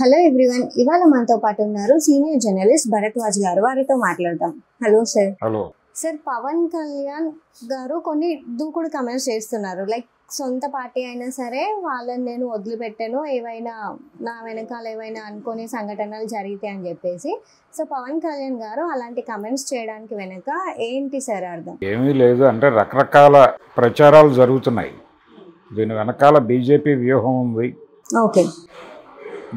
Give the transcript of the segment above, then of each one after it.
Hello everyone ఇవాళ మనతో పాటు ఉన్నారు సీనియర్ జర్నలిస్ట్ భరద్వాజ్ గారు వారితో మాట్లాడదాం hello sir hello sir Pawan Kalyan garu కొన్ని దూకుడు కమెంట్స్ చేస్తున్నారు లైక్ సొంత పార్టీ అయినా సరే వాళ్ళని నేను వదిలిపెట్టాను ఏవైనా నా వెనకాల ఏవైనా అనుకునే సంఘటనలు జరిగితే అని చెప్పేసి సో పవన్ కళ్యాణ్ గారు అలాంటి కమెంట్స్ చేయడానికి వెనక ఏంటి సార్ అర్థం ఏమీ లేదు అంటే రకరకాల ప్రచారాలు జరుగుతున్నాయి దీని వెనకాల బీజేపీ వ్యూహం ఉంది ఓకే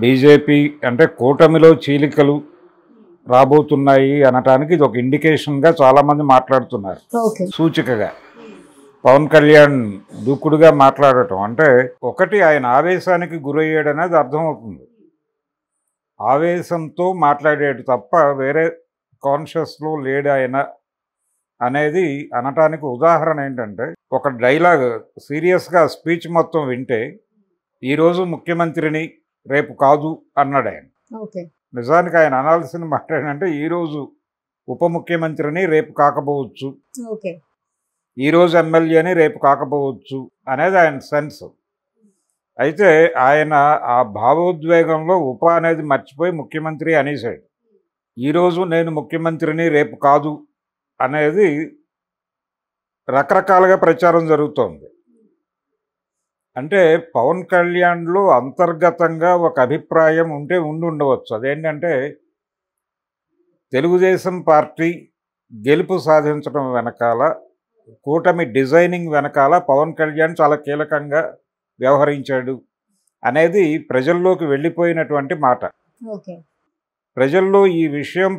బీజేపీ అంటే కూటమిలో చీలికలు రాబోతున్నాయి అనటానికి ఇది ఒక ఇండికేషన్గా చాలామంది మాట్లాడుతున్నారు సూచికగా పవన్ కళ్యాణ్ దూకుడుగా మాట్లాడటం అంటే ఒకటి ఆయన ఆవేశానికి గురయ్యాడు అనేది అర్థమవుతుంది ఆవేశంతో మాట్లాడాడు తప్ప వేరే కాన్షియస్లో లేడు ఆయన అనేది అనటానికి ఉదాహరణ ఏంటంటే ఒక డైలాగ్ సీరియస్గా స్పీచ్ మొత్తం వింటే ఈరోజు ముఖ్యమంత్రిని రేపు కాదు అన్నాడు ఆయన నిజానికి ఆయన అనాల్సిన మాట ఏంటంటే ఈరోజు ఉప ముఖ్యమంత్రిని రేపు కాకపోవచ్చు ఈరోజు అని రేపు కాకపోవచ్చు అనేది ఆయన సెన్స్ అయితే ఆయన ఆ భావోద్వేగంలో ఉప అనేది మర్చిపోయి ముఖ్యమంత్రి అనేసాడు ఈరోజు నేను ముఖ్యమంత్రిని రేపు కాదు అనేది రకరకాలుగా ప్రచారం జరుగుతోంది అంటే పవన్ కళ్యాణ్లో అంతర్గతంగా ఒక అభిప్రాయం ఉంటే ఉండి ఉండవచ్చు అదేంటంటే తెలుగుదేశం పార్టీ గెలుపు సాధించడం వెనకాల కూటమి డిజైనింగ్ వెనకాల పవన్ కళ్యాణ్ చాలా కీలకంగా వ్యవహరించాడు అనేది ప్రజల్లోకి వెళ్ళిపోయినటువంటి మాట ప్రజల్లో ఈ విషయం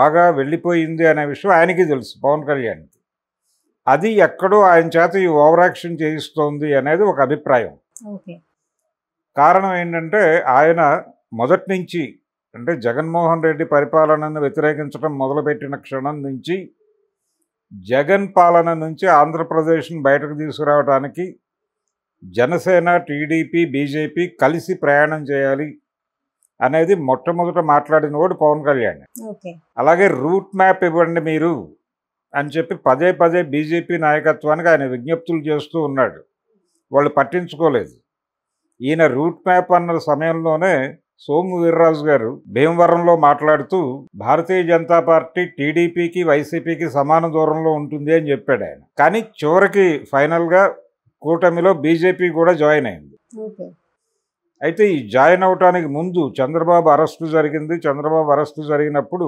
బాగా వెళ్ళిపోయింది అనే విషయం ఆయనకి తెలుసు పవన్ కళ్యాణ్ అది ఎక్కడో ఆయన చేత ఈ ఓవరాక్షన్ చేయిస్తోంది అనేది ఒక అభిప్రాయం కారణం ఏంటంటే ఆయన మొదటి నుంచి అంటే జగన్మోహన్ రెడ్డి పరిపాలనను వ్యతిరేకించడం మొదలుపెట్టిన క్షణం నుంచి జగన్ పాలన నుంచి ఆంధ్రప్రదేశ్ను బయటకు తీసుకురావడానికి జనసేన టీడీపీ బీజేపీ కలిసి ప్రయాణం చేయాలి అనేది మొట్టమొదట మాట్లాడిన వాడు పవన్ కళ్యాణ్ అలాగే రూట్ మ్యాప్ ఇవ్వండి మీరు అని చెప్పి పదే పదే బీజేపీ నాయకత్వానికి ఆయన విజ్ఞప్తులు చేస్తూ ఉన్నాడు వాళ్ళు పట్టించుకోలేదు ఈయన రూట్ మ్యాప్ అన్న సమయంలోనే సోము వీర్రాజు గారు భీమవరంలో మాట్లాడుతూ భారతీయ జనతా పార్టీ టీడీపీకి వైసీపీకి సమాన దూరంలో ఉంటుంది అని చెప్పాడు ఆయన కానీ చివరికి ఫైనల్గా కూటమిలో బీజేపీ కూడా జాయిన్ అయింది అయితే ఈ జాయిన్ అవటానికి ముందు చంద్రబాబు అరెస్టు జరిగింది చంద్రబాబు అరెస్టు జరిగినప్పుడు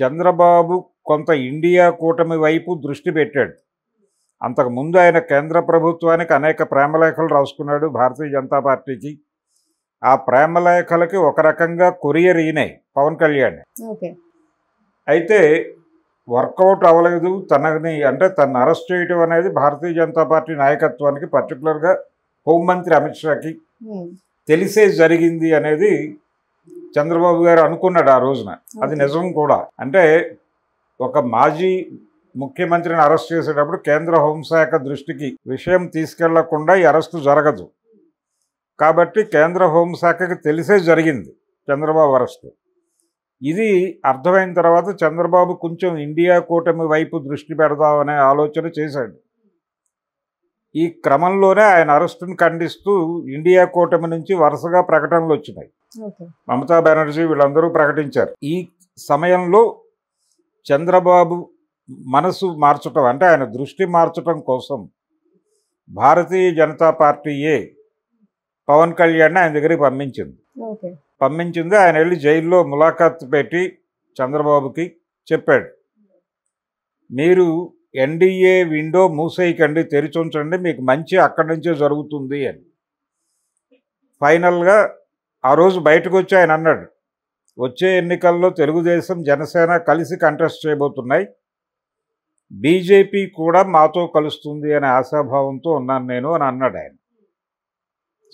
చంద్రబాబు కొంత ఇండియా కూటమి వైపు దృష్టి పెట్టాడు అంతకుముందు ఆయన కేంద్ర ప్రభుత్వానికి అనేక ప్రేమలేఖలు రాసుకున్నాడు భారతీయ జనతా పార్టీకి ఆ ప్రేమలేఖలకి ఒక రకంగా కొరియర్ ఈయనే పవన్ కళ్యాణ్ అయితే వర్కౌట్ అవ్వలేదు తనని అంటే తను అరెస్ట్ చేయడం అనేది భారతీయ జనతా పార్టీ నాయకత్వానికి పర్టికులర్గా హోంమంత్రి అమిత్ షాకి తెలిసే జరిగింది అనేది చంద్రబాబు గారు అనుకున్నాడు ఆ రోజున అది నిజం కూడా అంటే ఒక మాజీ ముఖ్యమంత్రిని అరెస్ట్ చేసేటప్పుడు కేంద్ర హోంశాఖ దృష్టికి విషయం తీసుకెళ్లకుండా ఈ అరెస్టు జరగదు కాబట్టి కేంద్ర హోంశాఖకి తెలిసే జరిగింది చంద్రబాబు అరెస్టు ఇది అర్థమైన తర్వాత చంద్రబాబు కొంచెం ఇండియా కూటమి వైపు దృష్టి పెడదామనే ఆలోచన చేశాడు ఈ క్రమంలోనే ఆయన అరెస్టును ఖండిస్తూ ఇండియా కూటమి నుంచి వరుసగా ప్రకటనలు వచ్చినాయి మమతా బెనర్జీ వీళ్ళందరూ ప్రకటించారు ఈ సమయంలో చంద్రబాబు మనసు మార్చటం అంటే ఆయన దృష్టి మార్చటం కోసం భారతీయ జనతా పార్టీయే పవన్ కళ్యాణ్ ఆయన దగ్గరికి పంపించింది పంపించింది ఆయన వెళ్ళి జైల్లో ములాఖాత్ పెట్టి చంద్రబాబుకి చెప్పాడు మీరు ఎన్డీఏ విండో మూసేయకండి తెరిచి ఉంచండి మీకు మంచి అక్కడి నుంచే జరుగుతుంది అని ఫైనల్గా ఆ రోజు బయటకు వచ్చి ఆయన అన్నాడు వచ్చే ఎన్నికల్లో తెలుగుదేశం జనసేన కలిసి కంటెస్ట్ చేయబోతున్నాయి బీజేపీ కూడా మాతో కలుస్తుంది అనే ఆశాభావంతో ఉన్నాను నేను అని అన్నాడు ఆయన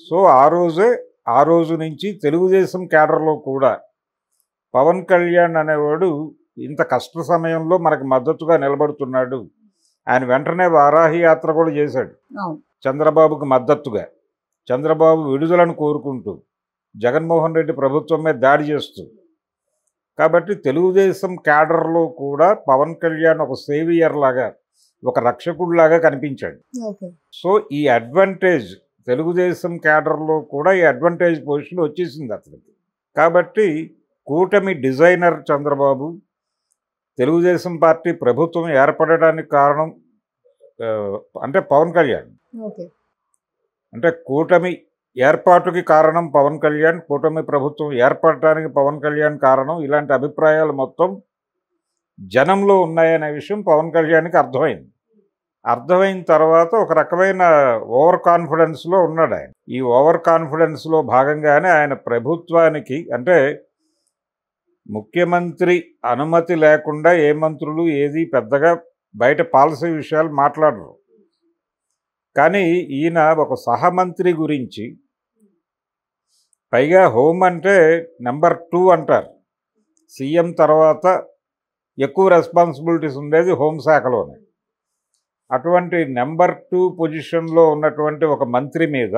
సో ఆ రోజే ఆ రోజు నుంచి తెలుగుదేశం క్యాడర్లో కూడా పవన్ కళ్యాణ్ అనేవాడు ఇంత కష్ట సమయంలో మనకు మద్దతుగా నిలబడుతున్నాడు ఆయన వెంటనే వారాహి యాత్ర కూడా చేశాడు చంద్రబాబుకు మద్దతుగా చంద్రబాబు విడుదలను కోరుకుంటూ జగన్మోహన్ రెడ్డి ప్రభుత్వం మీద దాడి చేస్తూ కాబట్టి తెలుగుదేశం క్యాడర్లో కూడా పవన్ కళ్యాణ్ ఒక సేవియర్ లాగా ఒక రక్షకుడిలాగా కనిపించాడు సో ఈ అడ్వాంటేజ్ తెలుగుదేశం క్యాడర్లో కూడా ఈ అడ్వాంటేజ్ పొజిషన్ వచ్చేసింది అతనికి కాబట్టి కూటమి డిజైనర్ చంద్రబాబు తెలుగుదేశం పార్టీ ప్రభుత్వం ఏర్పడడానికి కారణం అంటే పవన్ కళ్యాణ్ అంటే కూటమి ఏర్పాటుకి కారణం పవన్ కళ్యాణ్ కూటమి ప్రభుత్వం ఏర్పడటానికి పవన్ కళ్యాణ్ కారణం ఇలాంటి అభిప్రాయాలు మొత్తం జనంలో ఉన్నాయనే విషయం పవన్ కళ్యాణ్కి అర్థమైంది అర్థమైన తర్వాత ఒక రకమైన ఓవర్ కాన్ఫిడెన్స్లో ఉన్నాడు ఆయన ఈ ఓవర్ కాన్ఫిడెన్స్లో భాగంగానే ఆయన ప్రభుత్వానికి అంటే ముఖ్యమంత్రి అనుమతి లేకుండా ఏ మంత్రులు ఏది పెద్దగా బయట పాలసీ విషయాలు మాట్లాడరు కానీ ఈయన ఒక సహమంత్రి గురించి పైగా హోమ్ అంటే నెంబర్ టూ అంటారు సీఎం తర్వాత ఎక్కువ రెస్పాన్సిబిలిటీస్ ఉండేది హోంశాఖలోనే అటువంటి నెంబర్ టూ పొజిషన్లో ఉన్నటువంటి ఒక మంత్రి మీద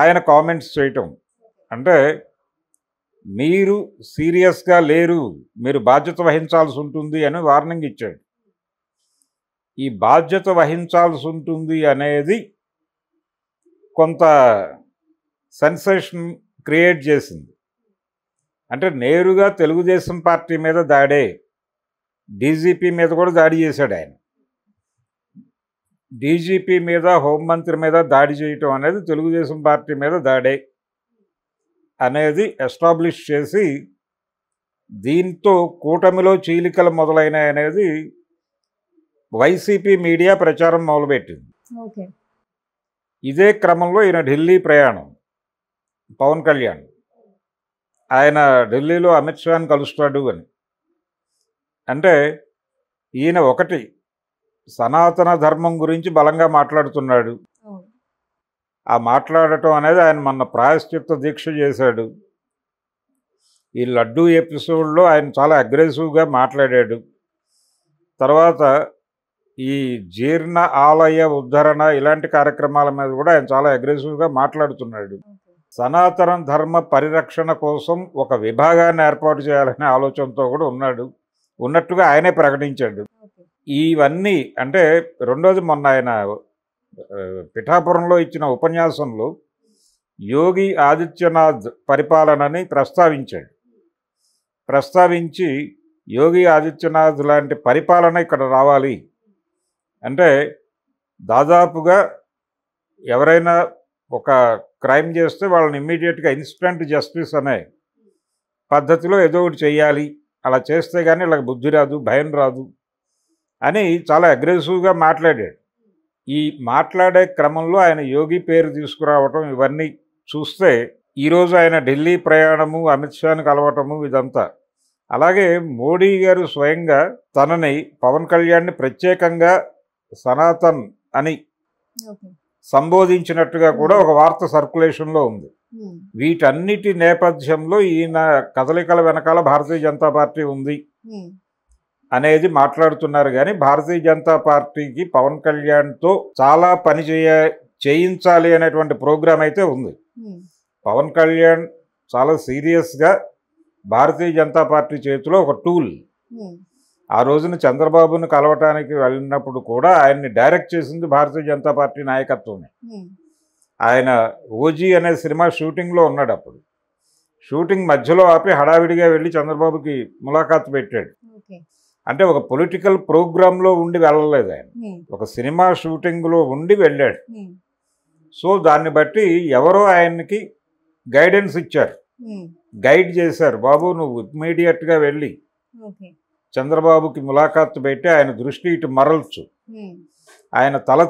ఆయన కామెంట్స్ చేయటం అంటే మీరు సీరియస్గా లేరు మీరు బాధ్యత వహించాల్సి ఉంటుంది అని వార్నింగ్ ఇచ్చాడు ఈ బాధ్యత వహించాల్సి ఉంటుంది అనేది కొంత సెన్సేషన్ క్రియేట్ చేసింది అంటే నేరుగా తెలుగుదేశం పార్టీ మీద దాడే డీజీపీ మీద కూడా దాడి చేశాడు ఆయన డీజీపీ మీద హోంమంత్రి మీద దాడి చేయటం అనేది తెలుగుదేశం పార్టీ మీద దాడే అనేది ఎస్టాబ్లిష్ చేసి దీంతో కూటమిలో చీలికలు మొదలైనాయి అనేది వైసీపీ మీడియా ప్రచారం మొదలుపెట్టింది ఇదే క్రమంలో ఈయన ఢిల్లీ ప్రయాణం పవన్ కళ్యాణ్ ఆయన ఢిల్లీలో అమిత్ షాని కలుస్తాడు అని అంటే ఈయన ఒకటి సనాతన ధర్మం గురించి బలంగా మాట్లాడుతున్నాడు ఆ మాట్లాడటం అనేది ఆయన మొన్న ప్రాయశ్చిత్త దీక్ష చేశాడు ఈ లడ్డూ ఎపిసోడ్లో ఆయన చాలా అగ్రెసివ్గా మాట్లాడాడు తర్వాత ఈ జీర్ణ ఆలయ ఉద్ధరణ ఇలాంటి కార్యక్రమాల మీద కూడా ఆయన చాలా అగ్రెసివ్గా మాట్లాడుతున్నాడు సనాతన ధర్మ పరిరక్షణ కోసం ఒక విభాగాన్ని ఏర్పాటు చేయాలనే ఆలోచనతో కూడా ఉన్నాడు ఉన్నట్టుగా ఆయనే ప్రకటించాడు ఇవన్నీ అంటే రెండోది మొన్న ఆయన పిఠాపురంలో ఇచ్చిన ఉపన్యాసంలో యోగి ఆదిత్యనాథ్ పరిపాలనని ప్రస్తావించాడు ప్రస్తావించి యోగి ఆదిత్యనాథ్ లాంటి పరిపాలన ఇక్కడ రావాలి అంటే దాదాపుగా ఎవరైనా ఒక క్రైమ్ చేస్తే వాళ్ళని ఇమ్మీడియట్గా ఇన్స్టెంట్ జస్టిస్ అనే పద్ధతిలో ఏదో ఒకటి చేయాలి అలా చేస్తే కానీ వాళ్ళకి బుద్ధి రాదు భయం రాదు అని చాలా అగ్రెసివ్గా మాట్లాడాడు ఈ మాట్లాడే క్రమంలో ఆయన యోగి పేరు తీసుకురావటం ఇవన్నీ చూస్తే ఈరోజు ఆయన ఢిల్లీ ప్రయాణము అమిత్ షాను కలవటము ఇదంతా అలాగే మోడీ గారు స్వయంగా తనని పవన్ కళ్యాణ్ని ప్రత్యేకంగా సనాతన్ అని సంబోధించినట్టుగా కూడా hmm. ఒక వార్త సర్క్యులేషన్లో ఉంది hmm. వీటన్నిటి నేపథ్యంలో ఈయన కదలికల వెనకాల భారతీయ జనతా పార్టీ ఉంది hmm. అనేది మాట్లాడుతున్నారు కానీ భారతీయ జనతా పార్టీకి పవన్ కళ్యాణ్తో చాలా పని చేయ చేయించాలి అనేటువంటి ప్రోగ్రాం అయితే ఉంది పవన్ కళ్యాణ్ చాలా సీరియస్గా భారతీయ జనతా పార్టీ చేతిలో ఒక టూల్ ఆ రోజున చంద్రబాబును కలవటానికి వెళ్ళినప్పుడు కూడా ఆయన్ని డైరెక్ట్ చేసింది భారతీయ జనతా పార్టీ నాయకత్వమే ఆయన ఓజీ అనే సినిమా షూటింగ్లో ఉన్నాడు అప్పుడు షూటింగ్ మధ్యలో ఆపి హడావిడిగా వెళ్ళి చంద్రబాబుకి ములాఖాత్ పెట్టాడు అంటే ఒక పొలిటికల్ ప్రోగ్రాంలో ఉండి వెళ్ళలేదు ఆయన ఒక సినిమా షూటింగ్లో ఉండి వెళ్ళాడు సో దాన్ని బట్టి ఎవరో ఆయనకి గైడెన్స్ ఇచ్చారు గైడ్ చేశారు బాబు నువ్వు ఇమీడియట్గా వెళ్ళి చంద్రబాబుకి ములాఖాత్తు పెట్టి ఆయన దృష్టి ఇటు మరల్చు ఆయన తల